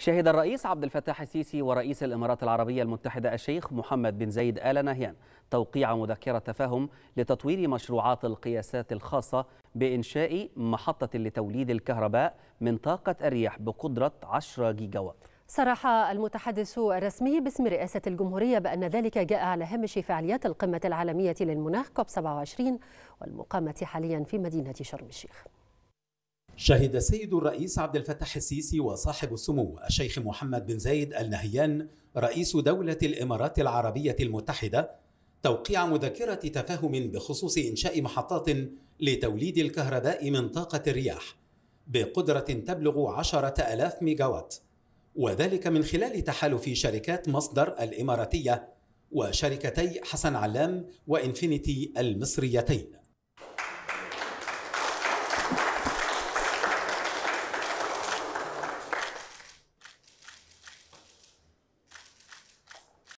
شهد الرئيس عبد الفتاح السيسي ورئيس الإمارات العربية المتحدة الشيخ محمد بن زايد آل نهيان توقيع مذكرة تفاهم لتطوير مشروعات القياسات الخاصة بإنشاء محطة لتوليد الكهرباء من طاقة الرياح بقدرة 10 جيجاوات صرح المتحدث الرسمي باسم رئاسة الجمهورية بأن ذلك جاء على هامش فعاليات القمة العالمية للمناخ كوب 27 والمقامة حاليا في مدينة شرم الشيخ شهد السيد الرئيس عبد الفتاح السيسي وصاحب السمو الشيخ محمد بن زايد النهيان رئيس دولة الإمارات العربية المتحدة توقيع مذكرة تفاهم بخصوص إنشاء محطات لتوليد الكهرباء من طاقة الرياح بقدرة تبلغ عشرة ألاف ميجاوات وذلك من خلال تحالف شركات مصدر الإماراتية وشركتي حسن علام وإنفينيتي المصريتين